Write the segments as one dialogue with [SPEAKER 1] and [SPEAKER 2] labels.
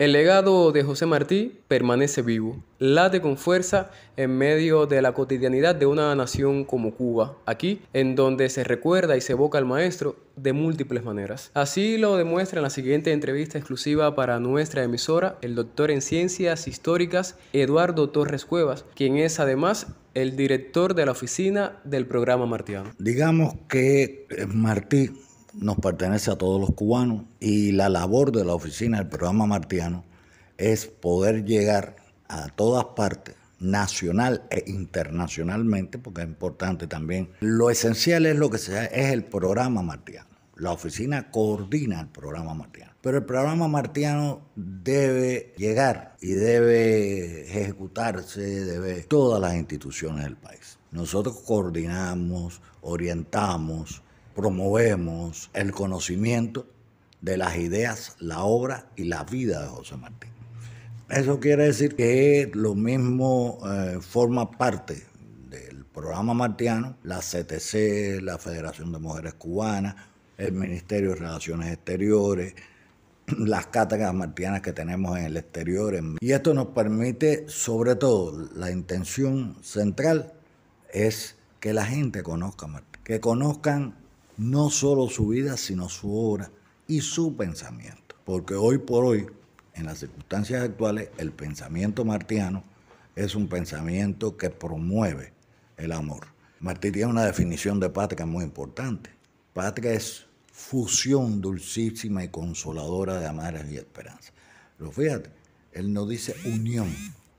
[SPEAKER 1] El legado de José Martí permanece vivo, late con fuerza en medio de la cotidianidad de una nación como Cuba, aquí en donde se recuerda y se evoca al maestro de múltiples maneras. Así lo demuestra en la siguiente entrevista exclusiva para nuestra emisora el doctor en ciencias históricas Eduardo Torres Cuevas, quien es además el director de la oficina del programa martiano.
[SPEAKER 2] Digamos que eh, Martí nos pertenece a todos los cubanos y la labor de la oficina del programa martiano es poder llegar a todas partes, nacional e internacionalmente, porque es importante también. Lo esencial es lo que sea, es el programa martiano. La oficina coordina el programa martiano. Pero el programa martiano debe llegar y debe ejecutarse, debe todas las instituciones del país. Nosotros coordinamos, orientamos, promovemos el conocimiento de las ideas, la obra y la vida de José Martín. Eso quiere decir que lo mismo eh, forma parte del programa martiano, la CTC, la Federación de Mujeres Cubanas, el Ministerio de Relaciones Exteriores, las cátedras martianas que tenemos en el exterior. Y esto nos permite, sobre todo, la intención central es que la gente conozca Martín, que conozcan no solo su vida, sino su obra y su pensamiento. Porque hoy por hoy, en las circunstancias actuales, el pensamiento martiano es un pensamiento que promueve el amor. Martí tiene una definición de patria muy importante. Patria es fusión dulcísima y consoladora de amares y esperanza. Pero fíjate, él no dice unión,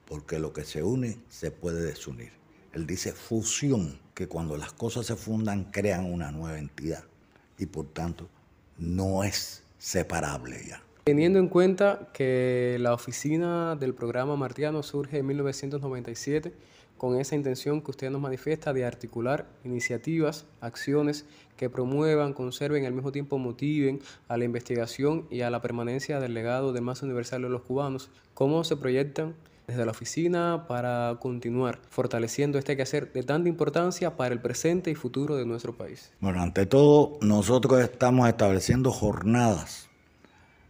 [SPEAKER 2] porque lo que se une se puede desunir. Él dice fusión que cuando las cosas se fundan crean una nueva entidad y por tanto no es separable ya.
[SPEAKER 1] Teniendo en cuenta que la oficina del programa Martiano surge en 1997 con esa intención que usted nos manifiesta de articular iniciativas, acciones que promuevan, conserven y al mismo tiempo motiven a la investigación y a la permanencia del legado de más universal de los cubanos, ¿cómo se proyectan desde la oficina para continuar fortaleciendo este quehacer de tanta importancia para el presente y futuro de nuestro país?
[SPEAKER 2] Bueno, ante todo, nosotros estamos estableciendo jornadas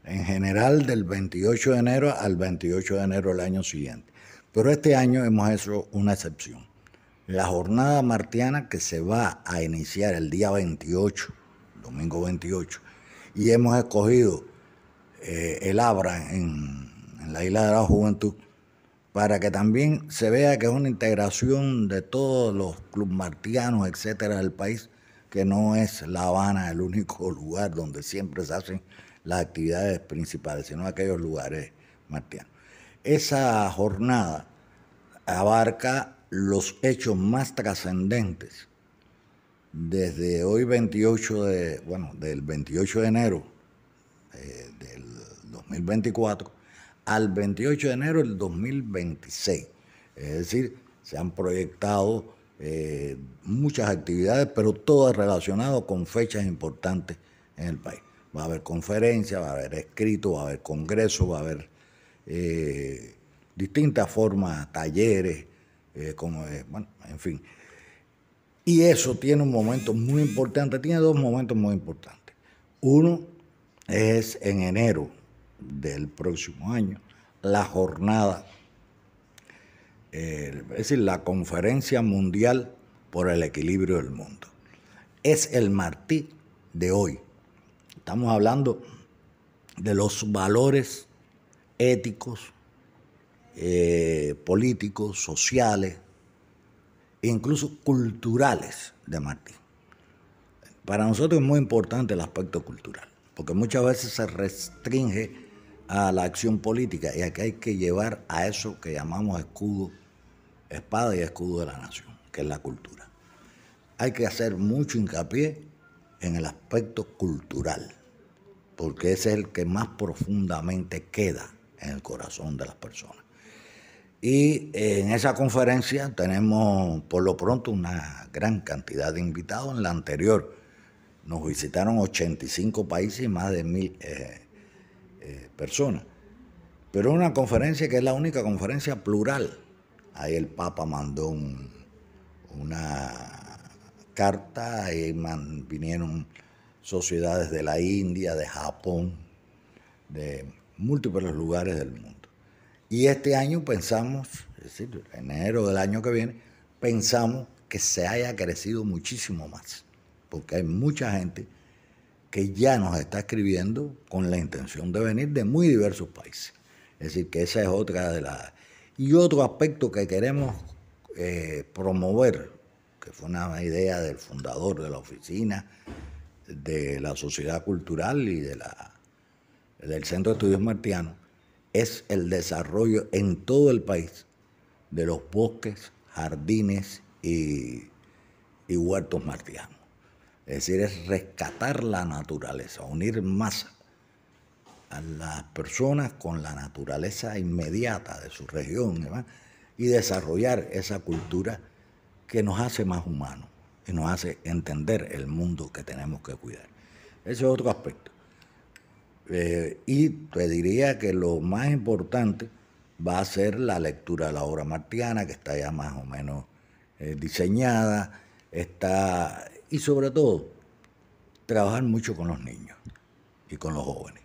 [SPEAKER 2] en general del 28 de enero al 28 de enero del año siguiente. Pero este año hemos hecho una excepción. La jornada martiana que se va a iniciar el día 28, domingo 28, y hemos escogido eh, el ABRA en la Isla de la Juventud para que también se vea que es una integración de todos los clubes martianos, etcétera, del país, que no es La Habana el único lugar donde siempre se hacen las actividades principales, sino aquellos lugares martianos. Esa jornada abarca los hechos más trascendentes desde hoy 28 de, bueno, del 28 de enero eh, del 2024 al 28 de enero del 2026. Es decir, se han proyectado eh, muchas actividades, pero todas relacionadas con fechas importantes en el país. Va a haber conferencias, va a haber escrito, va a haber congreso, va a haber eh, distintas formas, talleres, eh, como, bueno, en fin. Y eso tiene un momento muy importante, tiene dos momentos muy importantes. Uno es en enero, del próximo año, la jornada, es decir, la conferencia mundial por el equilibrio del mundo. Es el martí de hoy. Estamos hablando de los valores éticos, eh, políticos, sociales, e incluso culturales de Martí. Para nosotros es muy importante el aspecto cultural, porque muchas veces se restringe a la acción política y que hay que llevar a eso que llamamos escudo, espada y escudo de la nación, que es la cultura. Hay que hacer mucho hincapié en el aspecto cultural, porque ese es el que más profundamente queda en el corazón de las personas. Y eh, en esa conferencia tenemos por lo pronto una gran cantidad de invitados. En la anterior nos visitaron 85 países y más de mil... Eh, personas. Pero una conferencia que es la única conferencia plural. Ahí el Papa mandó una carta, ahí vinieron sociedades de la India, de Japón, de múltiples lugares del mundo. Y este año pensamos, es decir, enero del año que viene, pensamos que se haya crecido muchísimo más, porque hay mucha gente que ya nos está escribiendo con la intención de venir de muy diversos países. Es decir, que esa es otra de las... Y otro aspecto que queremos eh, promover, que fue una idea del fundador de la oficina, de la sociedad cultural y de la, del Centro de Estudios Martianos, es el desarrollo en todo el país de los bosques, jardines y huertos martianos. Es decir, es rescatar la naturaleza, unir más a las personas con la naturaleza inmediata de su región y desarrollar esa cultura que nos hace más humanos y nos hace entender el mundo que tenemos que cuidar. Ese es otro aspecto. Eh, y te diría que lo más importante va a ser la lectura de la obra martiana, que está ya más o menos eh, diseñada, está y sobre todo, trabajar mucho con los niños y con los jóvenes.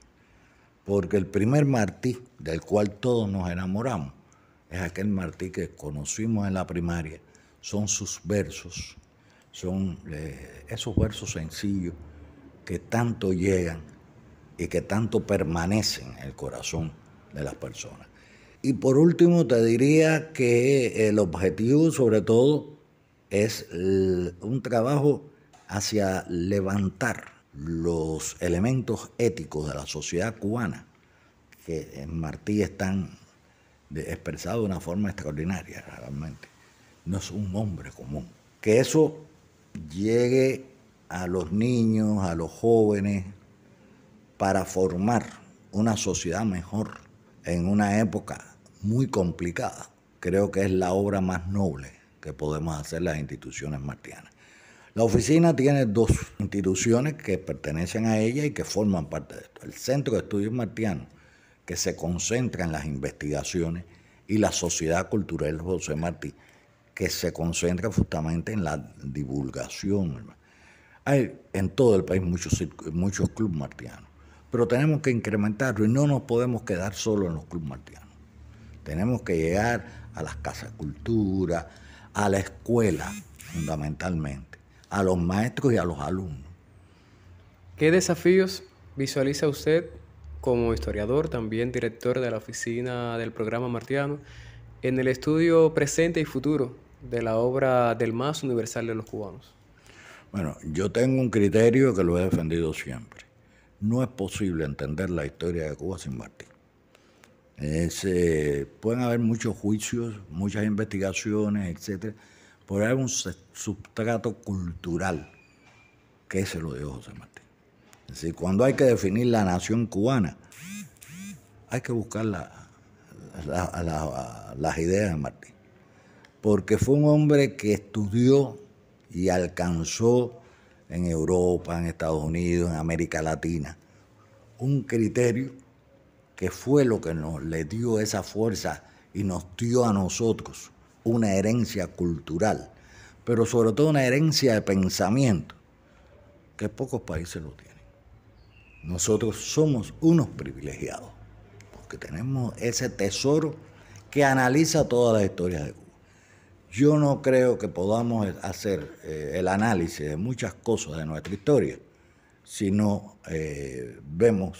[SPEAKER 2] Porque el primer Martí del cual todos nos enamoramos es aquel Martí que conocimos en la primaria. Son sus versos, son eh, esos versos sencillos que tanto llegan y que tanto permanecen en el corazón de las personas. Y por último te diría que el objetivo sobre todo es un trabajo hacia levantar los elementos éticos de la sociedad cubana, que en Martí están expresados de una forma extraordinaria realmente. No es un hombre común. Que eso llegue a los niños, a los jóvenes, para formar una sociedad mejor en una época muy complicada, creo que es la obra más noble que podemos hacer las instituciones martianas. La oficina tiene dos instituciones que pertenecen a ella y que forman parte de esto. El Centro de Estudios Martianos, que se concentra en las investigaciones, y la Sociedad Cultural José Martí, que se concentra justamente en la divulgación. Hay en todo el país muchos, muchos clubes martianos, pero tenemos que incrementarlo y no nos podemos quedar solo en los clubes martianos. Tenemos que llegar a las casas de cultura, a la escuela fundamentalmente a los maestros y a los alumnos.
[SPEAKER 1] ¿Qué desafíos visualiza usted como historiador, también director de la oficina del programa Martiano, en el estudio presente y futuro de la obra del más universal de los cubanos?
[SPEAKER 2] Bueno, yo tengo un criterio que lo he defendido siempre. No es posible entender la historia de Cuba sin Martín. Eh, pueden haber muchos juicios, muchas investigaciones, etcétera, por algún un substrato cultural que se lo dio José Martí. Es decir, cuando hay que definir la nación cubana, hay que buscar las ideas de Martí. Porque fue un hombre que estudió y alcanzó en Europa, en Estados Unidos, en América Latina, un criterio que fue lo que nos le dio esa fuerza y nos dio a nosotros una herencia cultural, pero sobre todo una herencia de pensamiento, que pocos países lo tienen. Nosotros somos unos privilegiados, porque tenemos ese tesoro que analiza todas las historias de Cuba. Yo no creo que podamos hacer eh, el análisis de muchas cosas de nuestra historia si no eh, vemos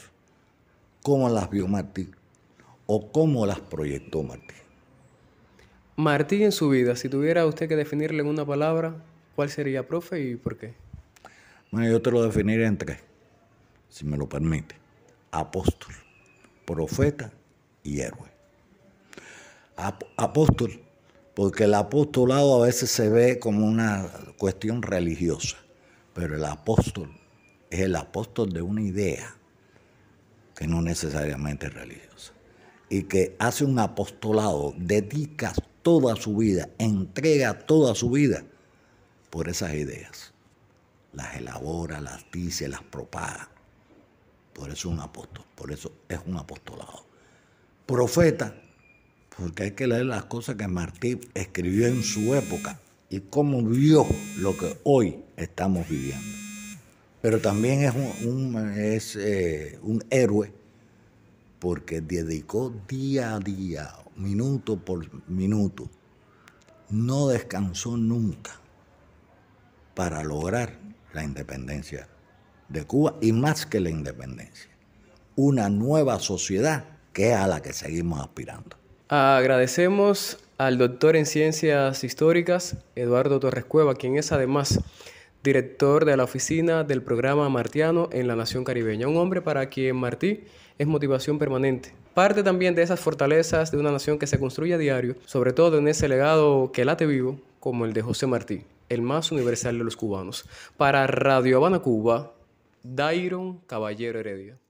[SPEAKER 2] cómo las vio Martí o cómo las proyectó Martí.
[SPEAKER 1] Martí en su vida, si tuviera usted que definirle en una palabra, ¿cuál sería, profe, y por qué?
[SPEAKER 2] Bueno, yo te lo definiré en tres, si me lo permite. Apóstol, profeta y héroe. apóstol, porque el apostolado a veces se ve como una cuestión religiosa, pero el apóstol es el apóstol de una idea que no necesariamente es religiosa y que hace un apostolado, dedica toda su vida, entrega toda su vida por esas ideas. Las elabora, las dice, las propaga. Por eso, es un apóstol, por eso es un apostolado. Profeta, porque hay que leer las cosas que Martí escribió en su época y cómo vio lo que hoy estamos viviendo. Pero también es un, es, eh, un héroe porque dedicó día a día, minuto por minuto, no descansó nunca para lograr la independencia de Cuba y más que la independencia, una nueva sociedad que es a la que seguimos aspirando.
[SPEAKER 1] Agradecemos al doctor en ciencias históricas, Eduardo Torres Cueva, quien es además director de la oficina del programa Martiano en la Nación Caribeña, un hombre para quien Martí es motivación permanente. Parte también de esas fortalezas de una nación que se construye a diario, sobre todo en ese legado que late vivo, como el de José Martí, el más universal de los cubanos. Para Radio Habana Cuba, Dairon Caballero Heredia.